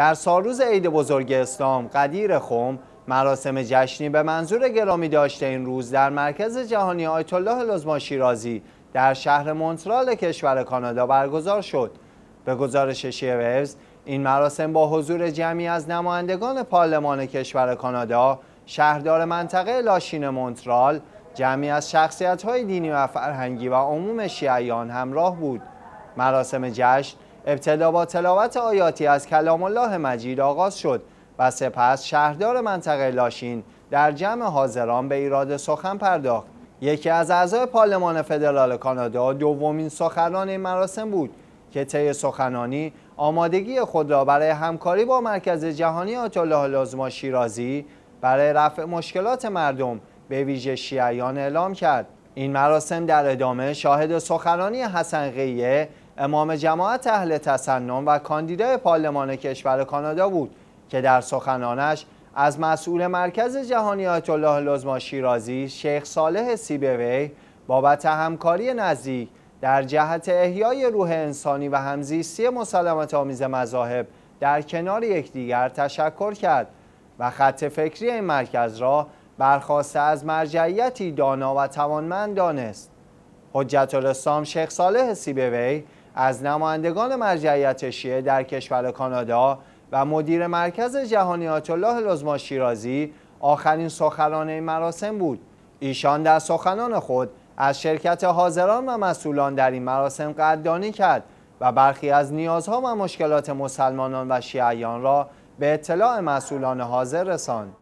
در سالروز عید بزرگ اسلام قدیر خم مراسم جشنی به منظور گرامی داشته این روز در مرکز جهانی آیت الله لزما شیرازی در شهر مونترال کشور کانادا برگزار شد به گزارش شیوز این مراسم با حضور جمعی از نمایندگان پارلمان کشور کانادا شهردار منطقه لاشین مونترال جمعی از شخصیت های دینی و فرهنگی و عموم شیعیان همراه بود مراسم جشن ابتدا با تلاوت آیاتی از کلام الله مجید آغاز شد و سپس شهردار منطقه لاشین در جمع حاضران به ایراد سخن پرداخت یکی از اعضای پارلمان فدرال کانادا دومین سخنران این مراسم بود که طی سخنانی آمادگی خود را برای همکاری با مرکز جهانی آیت الله لازما شیرازی برای رفع مشکلات مردم به ویژه شیعیان اعلام کرد این مراسم در ادامه شاهد سخنرانی حسن غیه امام جماعت اهل تسنن و کاندیدای پارلمان کشور کانادا بود که در سخنانش از مسئول مرکز جهانی آیت الله لزما شیرازی شیخ صالح سیبوی بابت همکاری نزدیک در جهت احیای روح انسانی و همزیستی مسلمت آمیز مذاهب در کنار یکدیگر تشکر کرد و خط فکری این مرکز را برخواسته از مرجعیتی دانا و توانمند دانست حجت الاسلام شیخ صالح سیبوی از نمایندگان مرجعیت شیعه در کشور کانادا و مدیر مرکز جهانی الله لزما شیرازی آخرین سخنان این مراسم بود ایشان در سخنان خود از شرکت حاضران و مسئولان در این مراسم قدردانی کرد و برخی از نیازها و مشکلات مسلمانان و شیعیان را به اطلاع مسئولان حاضر رساند